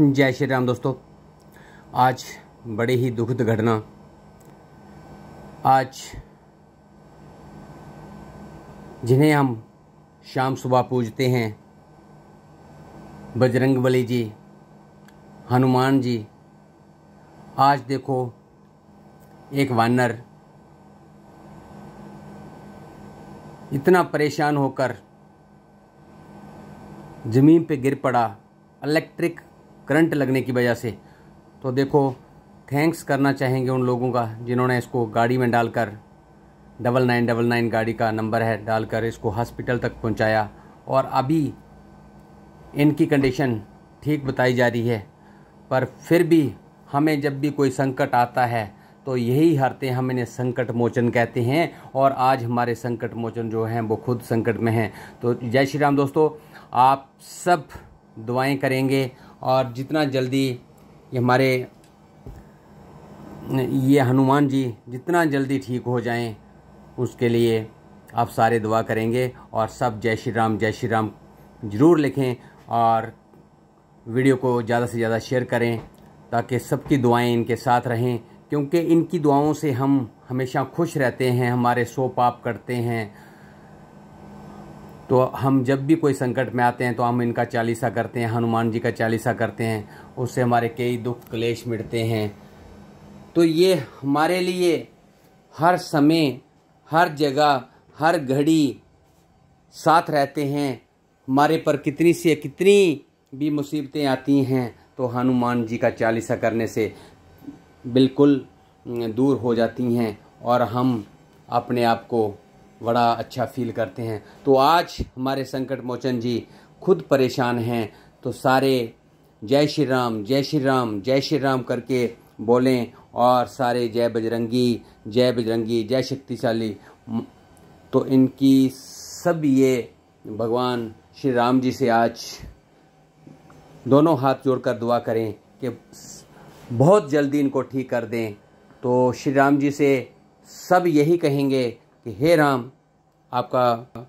जय श्री राम दोस्तों आज बड़े ही दुखद घटना आज जिन्हें हम शाम सुबह पूजते हैं बजरंग बली जी हनुमान जी आज देखो एक वानर इतना परेशान होकर ज़मीन पे गिर पड़ा इलेक्ट्रिक करंट लगने की वजह से तो देखो थैंक्स करना चाहेंगे उन लोगों का जिन्होंने इसको गाड़ी में डालकर डबल नाइन डबल नाइन गाड़ी का नंबर है डालकर इसको हॉस्पिटल तक पहुंचाया और अभी इनकी कंडीशन ठीक बताई जा रही है पर फिर भी हमें जब भी कोई संकट आता है तो यही हारते हम इन्हें संकट मोचन कहते हैं और आज हमारे संकट मोचन जो हैं वो खुद संकट में हैं तो जय श्री राम दोस्तों आप सब दुआएं करेंगे और जितना जल्दी ये हमारे ये हनुमान जी जितना जल्दी ठीक हो जाएं उसके लिए आप सारे दुआ करेंगे और सब जय श्री राम जय श्री राम ज़रूर लिखें और वीडियो को ज़्यादा से ज़्यादा शेयर करें ताकि सबकी दुआएं इनके साथ रहें क्योंकि इनकी दुआओं से हम हमेशा खुश रहते हैं हमारे सो पाप करते हैं तो हम जब भी कोई संकट में आते हैं तो हम इनका चालीसा करते हैं हनुमान जी का चालीसा करते हैं उससे हमारे कई दुख क्लेश मिटते हैं तो ये हमारे लिए हर समय हर जगह हर घड़ी साथ रहते हैं हमारे पर कितनी से कितनी भी मुसीबतें आती हैं तो हनुमान जी का चालीसा करने से बिल्कुल दूर हो जाती हैं और हम अपने आप को बड़ा अच्छा फील करते हैं तो आज हमारे संकट मोचन जी खुद परेशान हैं तो सारे जय श्री राम जय श्री राम जय श्री राम करके बोलें और सारे जय बजरंगी जय बजरंगी जय शक्तिशाली तो इनकी सब ये भगवान श्री राम जी से आज दोनों हाथ जोड़कर दुआ करें कि बहुत जल्दी इनको ठीक कर दें तो श्री राम जी से सब यही कहेंगे कि हे राम आपका